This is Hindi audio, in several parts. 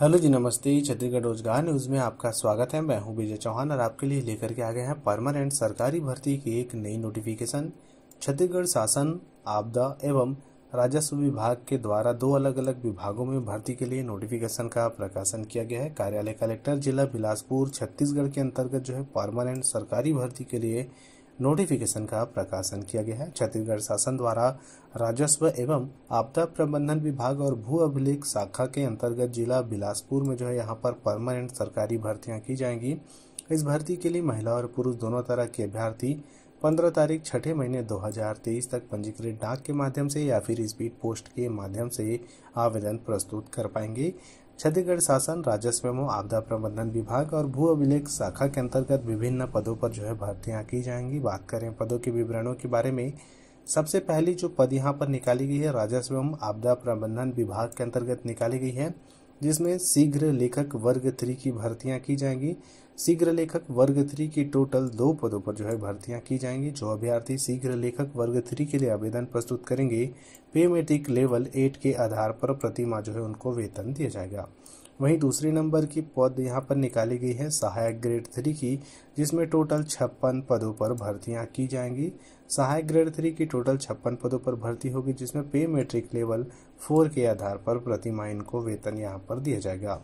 हेलो जी नमस्ते छत्तीसगढ़ रोजगार न्यूज में आपका स्वागत है मैं हूं विजय चौहान और आपके लिए लेकर के आ गए हैं परमानेंट सरकारी भर्ती की एक नई नोटिफिकेशन छत्तीसगढ़ शासन आपदा एवं राजस्व विभाग के द्वारा दो अलग अलग विभागों में भर्ती के लिए नोटिफिकेशन का प्रकाशन किया गया है कार्यालय कलेक्टर जिला बिलासपुर छत्तीसगढ़ के अंतर्गत जो है परमानेंट सरकारी भर्ती के लिए नोटिफिकेशन का प्रकाशन किया गया है छत्तीसगढ़ शासन द्वारा राजस्व एवं आपदा प्रबंधन विभाग और भू अभिलेख शाखा के अंतर्गत जिला बिलासपुर में जो है यहाँ पर परमानेंट सरकारी भर्तियाँ की जाएंगी इस भर्ती के लिए महिला और पुरुष दोनों तरह के अभ्यर्थी पंद्रह तारीख छठे महीने 2023 तक पंजीकृत डाक के माध्यम से या फिर स्पीड पोस्ट के माध्यम से आवेदन प्रस्तुत कर पाएंगे छत्तीसगढ़ शासन राजस्व एवं आपदा प्रबंधन विभाग और भू अभिलेख शाखा के अंतर्गत विभिन्न पदों पर जो है भर्तियां की जाएंगी बात करें पदों के विवरणों के बारे में सबसे पहली जो पद यहाँ पर निकाली गई है राजस्व एवं आपदा प्रबंधन विभाग के अंतर्गत निकाली गई है जिसमें शीघ्र लेखक वर्ग थ्री की भर्तियां की जाएंगी शीघ्र लेखक वर्ग थ्री की टोटल दो पदों पर जो है भर्तियां की जाएंगी जो अभ्यर्थी शीघ्र लेखक वर्ग थ्री के लिए आवेदन प्रस्तुत करेंगे पे मेट्रिक लेवल एट के आधार पर प्रतिमा जो है उनको वेतन दिया जाएगा वहीं दूसरे नंबर की पद यहाँ पर निकाली गई है सहायक ग्रेड थ्री की जिसमें टोटल छप्पन पदों पर भर्तियाँ की जाएंगी सहायक ग्रेड थ्री की टोटल छप्पन पदों पर भर्ती होगी जिसमें पे मेट्रिक लेवल फोर के आधार पर प्रतिमा इनको को वेतन यहाँ पर दिया जाएगा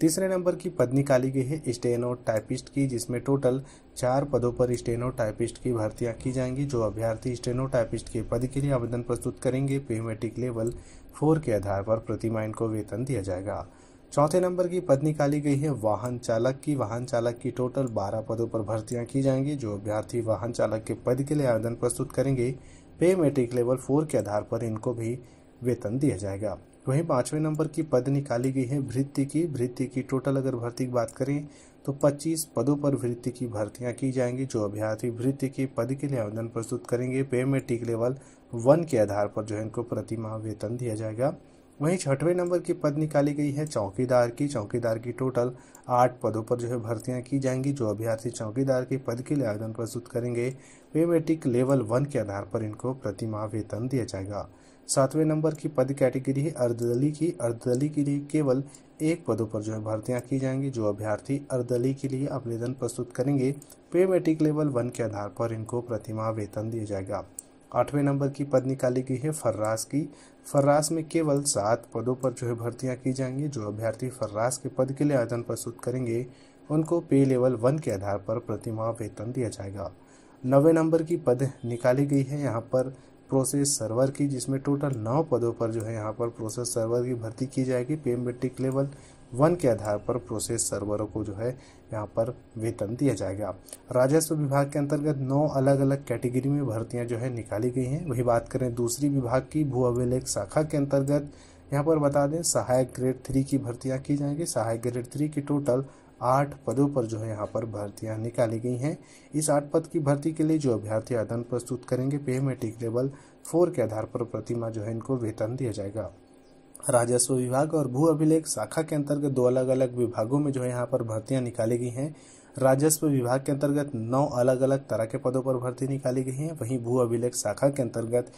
तीसरे नंबर की पद निकाली गई है स्टेनो टाइपिस्ट की जिसमें टोटल चार पदों पर स्टेनो टाइपिस्ट की भर्तियां की जाएंगी जो अभ्यर्थी स्टेनो टाइपिस्ट के पद के लिए आवेदन प्रस्तुत करेंगे पेमेटिक लेवल फोर के आधार पर प्रतिमाइन को वेतन दिया जाएगा चौथे नंबर की पद निकाली गई है वाहन चालक की वाहन चालक की टोटल 12 पदों पर भर्तियां की जाएंगी जो अभ्यर्थी वाहन चालक के पद के लिए आवेदन प्रस्तुत करेंगे पे मेट्रिक लेवल फोर के आधार पर इनको भी वेतन दिया जाएगा वहीं पांचवें नंबर की पद निकाली गई है वृत्ति की वृत्ति की टोटल अगर भर्ती की बात करें तो 25 पदों पर वृत्ति की भर्तियां की जाएंगी जो अभ्यर्थी वृत्ति के पद के लिए आवेदन प्रस्तुत करेंगे पे मेट्रिक लेवल वन के आधार पर जो है इनको प्रतिमाह वेतन दिया जाएगा वहीं छठवें नंबर की पद निकाली गई है चौकीदार की चौकीदार की टोटल आठ पदों पर जो है भर्तियां की जाएंगी जो अभ्यर्थी चौकीदार के पद के लिए आवेदन प्रस्तुत करेंगे वे मेट्रिक लेवल वन के आधार पर इनको प्रतिमाह वेतन दिया जाएगा सातवें नंबर की पद कैटेगरी है अर्धदली की अर्धदली के लिए केवल एक पदों पर जो है भर्तियां की जाएंगी जो अभ्यर्थी अर्धदली के लिए आवेदन प्रस्तुत करेंगे पे मेट्रिक लेवल वन के आधार पर इनको प्रतिमाह वेतन दिया जाएगा आठवें नंबर की पद निकाली गई है फर्रास की फर्रास में केवल सात पदों पर जो है भर्तियाँ की जाएंगी जो अभ्यर्थी फर्रास के पद के लिए आवेदन प्रस्तुत करेंगे उनको पे लेवल वन के आधार पर प्रतिमा वेतन दिया जाएगा नवे नंबर की पद निकाली गई है यहाँ पर प्रोसेस सर्वर की जिसमें टोटल नौ पदों पर जो है यहाँ पर प्रोसेस सर्वर की भर्ती की जाएगी पे मेट्रिक लेवल वन के आधार पर प्रोसेस सर्वरों को जो है यहाँ पर वेतन दिया जाएगा राजस्व विभाग के अंतर्गत नौ अलग अलग कैटेगरी में भर्तियाँ जो है निकाली गई हैं वही बात करें दूसरी विभाग की भू अभिलेख शाखा के अंतर्गत यहाँ पर बता दें सहायक ग्रेड थ्री की भर्तियाँ की जाएंगी सहायक ग्रेड थ्री की टोटल आठ पदों पर जो है यहाँ पर भर्तियाँ निकाली गई हैं इस आठ पद की भर्ती के लिए जो अभ्यर्थी आदान प्रस्तुत करेंगे मेट्रिक लेवल फोर के आधार पर प्रतिमा जो है इनको वेतन दिया जाएगा राजस्व विभाग और भू अभिलेख शाखा के अंतर्गत दो अलग अलग विभागों में जो है यहाँ पर भर्तियाँ निकाली गई हैं राजस्व विभाग के अंतर्गत नौ अलग अलग तरह के पदों पर भर्ती निकाली गई हैं वहीं भू अभिलेख शाखा के अंतर्गत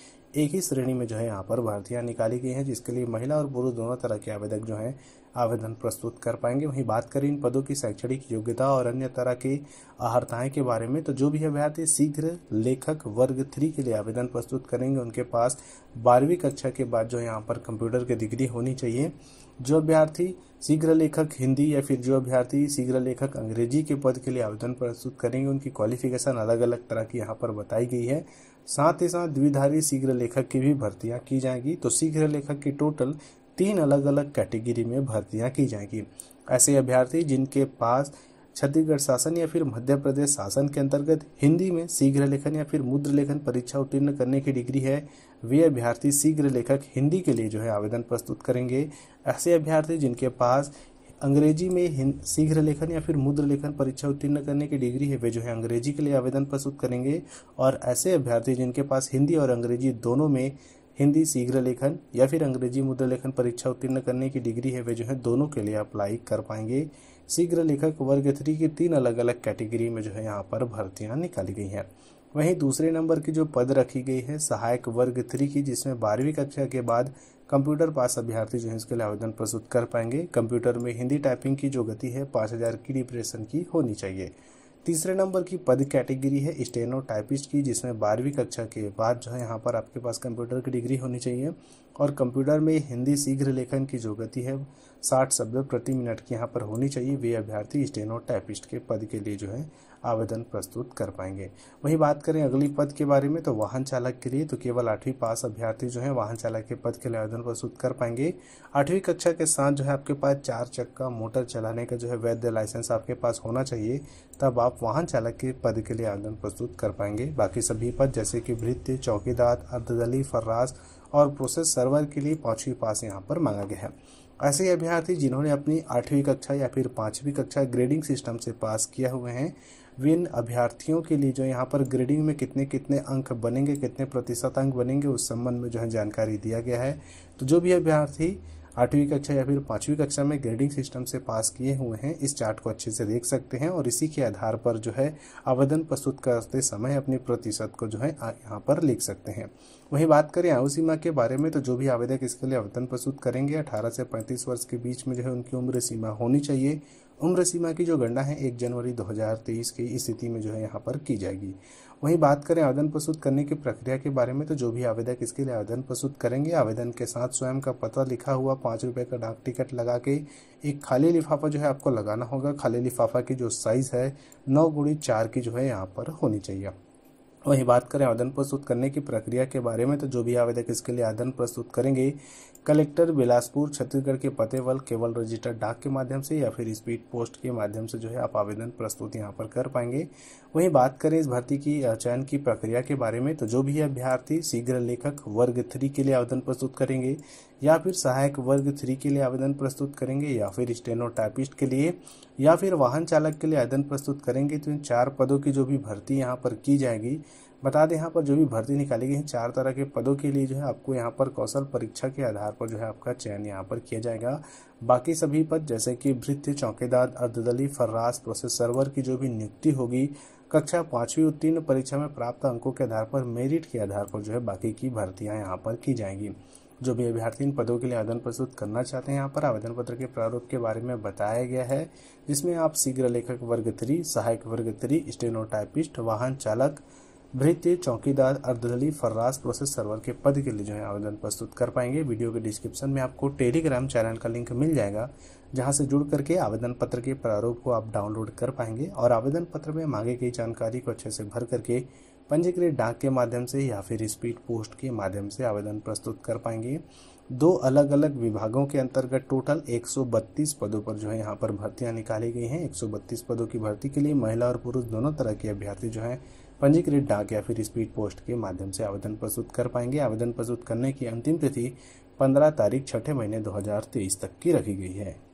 एक ही श्रेणी में जो है यहाँ पर भर्तियाँ निकाली गई हैं जिसके लिए महिला और पुरुष दोनों तरह के आवेदक जो हैं आवेदन प्रस्तुत कर पाएंगे वहीं बात करें इन पदों की शैक्षणिक योग्यता और अन्य तरह की अर्हताएं के बारे में तो जो भी अभ्यर्थी शीघ्र लेखक वर्ग थ्री के लिए आवेदन प्रस्तुत करेंगे उनके पास बारहवीं कक्षा के बाद जो यहाँ पर कंप्यूटर की डिग्री होनी चाहिए जो अभ्यर्थी शीघ्र लेखक हिंदी या फिर जो अभ्यर्थी शीघ्र लेखक अंग्रेजी के पद के लिए आवेदन प्रस्तुत करेंगे उनकी क्वालिफिकेशन अलग अलग तरह की यहाँ पर बताई गई है साथ ही साथ द्विधारी शीघ्र लेखक की भी भर्तियाँ की जाएंगी तो शीघ्र लेखक की टोटल तीन अलग अलग कैटेगरी में भर्तियाँ की जाएंगी ऐसे अभ्यर्थी जिनके पास छत्तीसगढ़ शासन या फिर मध्य प्रदेश शासन के अंतर्गत हिंदी में शीघ्र लेखन या फिर मुद्र लेखन परीक्षा उत्तीर्ण करने की डिग्री है वे अभ्यर्थी शीघ्र लेखक हिंदी के लिए जो है आवेदन प्रस्तुत करेंगे ऐसे अभ्यर्थी जिनके पास अंग्रेजी में शीघ्र लेखन या फिर मुद्र लेखन परीक्षा उत्तीर्ण करने की डिग्री है वे जो है अंग्रेजी के लिए आवेदन प्रस्तुत करेंगे और ऐसे अभ्यर्थी जिनके पास हिंदी और अंग्रेजी दोनों में हिंदी शीघ्र लेखन या फिर अंग्रेजी मुद्र लेखन परीक्षा उत्तीर्ण करने की डिग्री है वे जो है दोनों के लिए अप्लाई कर पाएंगे शीघ्र लेखक वर्ग थ्री की तीन अलग अलग कैटेगरी में जो है यहाँ पर भर्तियाँ निकाली गई हैं वहीं दूसरे नंबर की जो पद रखी गई है सहायक वर्ग थ्री की जिसमें बारहवीं कक्षा के बाद कंप्यूटर पास अभ्यर्थी जो है इसके लिए आवेदन प्रस्तुत कर पाएंगे कंप्यूटर में हिंदी टाइपिंग की जो गति है पाँच हज़ार की डिप्रेशन की होनी चाहिए तीसरे नंबर की पद कैटेगरी है स्टेनो टाइपिस्ट की जिसमें बारहवीं कक्षा के बाद जो है यहाँ पर आपके पास कंप्यूटर की डिग्री होनी चाहिए और कंप्यूटर में हिंदी शीघ्र लेखन की जो गति है साठ शब्द प्रति मिनट की यहाँ पर होनी चाहिए वे अभ्यर्थी स्टेनो टाइपिस्ट के पद के लिए जो है आवेदन प्रस्तुत कर पाएंगे वहीं बात करें अगली पद के बारे में तो वाहन चालक के लिए तो केवल आठवीं पास अभ्यर्थी जो है वाहन चालक के पद के लिए आवेदन प्रस्तुत कर पाएंगे आठवीं कक्षा के साथ जो है आपके पास चार चक्का मोटर चलाने का जो है वैध लाइसेंस आपके पास होना चाहिए तब आप वाहन चालक के पद के लिए आवेदन प्रस्तुत कर पाएंगे बाकी सभी पद जैसे कि वृत्ति चौकीदार अर्धदली फर्रास और प्रोसेस सर्वर के लिए पाँचवीं पास यहाँ पर मांगा गया है ऐसे अभ्यर्थी जिन्होंने अपनी आठवीं कक्षा या फिर पाँचवीं कक्षा ग्रेडिंग सिस्टम से पास किया हुए हैं वे इन अभ्यर्थियों के लिए जो यहाँ पर ग्रेडिंग में कितने कितने अंक बनेंगे कितने प्रतिशत अंक बनेंगे उस संबंध में जो है जानकारी दिया गया है तो जो भी अभ्यर्थी आठवीं कक्षा या फिर पाँचवीं कक्षा में ग्रेडिंग सिस्टम से पास किए हुए हैं इस चार्ट को अच्छे से देख सकते हैं और इसी के आधार पर जो है आवेदन प्रस्तुत करते समय अपने प्रतिशत को जो है यहाँ पर लिख सकते हैं वहीं बात करें आयु सीमा के बारे में तो जो भी आवेदक इसके लिए आवेदन प्रस्तुत करेंगे अठारह से पैंतीस वर्ष के बीच में जो है उनकी उम्र सीमा होनी चाहिए उम्र सीमा की जो गणना है एक जनवरी 2023 की स्थिति में जो है यहाँ पर की जाएगी वहीं बात करें आवेदन प्रस्तुत करने की प्रक्रिया के बारे में तो जो भी आवेदक इसके लिए आवेदन प्रस्तुत करेंगे आवेदन के साथ स्वयं का पता लिखा हुआ पाँच रुपये का डाक टिकट लगा के एक खाली लिफाफा जो है आपको लगाना होगा खाली लिफाफा की जो साइज़ है नौ गुड़ी चार की जो है यहाँ पर होनी चाहिए वहीं बात करें आवेदन प्रस्तुत करने की प्रक्रिया के बारे में तो जो भी आवेदक इसके लिए आवेदन प्रस्तुत करेंगे कलेक्टर बिलासपुर छत्तीसगढ़ के पते वल केवल रजिस्टर डाक के माध्यम से या फिर स्पीड पोस्ट के माध्यम से जो है आप आवेदन प्रस्तुत यहाँ पर कर पाएंगे वहीं बात करें इस भर्ती की चयन की प्रक्रिया के बारे में तो जो भी अभ्यर्थी शीघ्र लेखक वर्ग थ्री के लिए आवेदन प्रस्तुत करेंगे या फिर सहायक वर्ग थ्री के लिए आवेदन प्रस्तुत करेंगे या फिर स्टेनोटाइपिस्ट के लिए या फिर वाहन चालक के लिए आवेदन प्रस्तुत करेंगे तो इन चार पदों की जो भी भर्ती यहाँ पर की जाएगी बता दें यहाँ पर जो भी भर्ती निकाली गई है चार तरह के पदों के लिए जो है आपको यहाँ पर कौशल परीक्षा के आधार पर जो है आपका चयन यहाँ पर किया जाएगा बाकी सभी पद जैसे कि भृत्य चौकीदार अर्धदली फर्रास प्रोसेस सर्वर की जो भी नियुक्ति होगी कक्षा पांचवी उत्तीर्ण परीक्षा में प्राप्त अंकों के आधार पर मेरिट के आधार पर जो है बाकी की भर्तियाँ यहाँ पर की जाएंगी जो भी अभ्यर्थी इन पदों के लिए आवेदन प्रस्तुत करना चाहते हैं यहाँ पर आवेदन पत्र के प्रारूप के बारे में बताया गया है जिसमें आप शीघ्र लेखक वर्ग थ्री सहायक वर्ग थ्री स्टेनोटाइपिस्ट वाहन चालक भृत्य चौकीदार अर्दली फर्रास प्रोसेस सर्वर के पद के लिए जो है आवेदन प्रस्तुत कर पाएंगे वीडियो के डिस्क्रिप्शन में आपको टेलीग्राम चैनल का लिंक मिल जाएगा जहां से जुड़ करके आवेदन पत्र के प्रारूप को आप डाउनलोड कर पाएंगे और आवेदन पत्र में मांगे गई जानकारी को अच्छे से भर करके पंजीकृत डाक के माध्यम से या फिर स्पीड पोस्ट के माध्यम से आवेदन प्रस्तुत कर पाएंगे दो अलग अलग विभागों के अंतर्गत टोटल 132 पदों पर जो है यहाँ पर भर्तियाँ निकाली गई हैं 132 पदों की भर्ती के लिए महिला और पुरुष दोनों तरह के अभ्यर्थी जो हैं पंजीकृत डाक या फिर स्पीड पोस्ट के माध्यम से आवेदन प्रस्तुत कर पाएंगे आवेदन प्रस्तुत करने की अंतिम तिथि पंद्रह तारीख छठे महीने 2023 तक की रखी गई है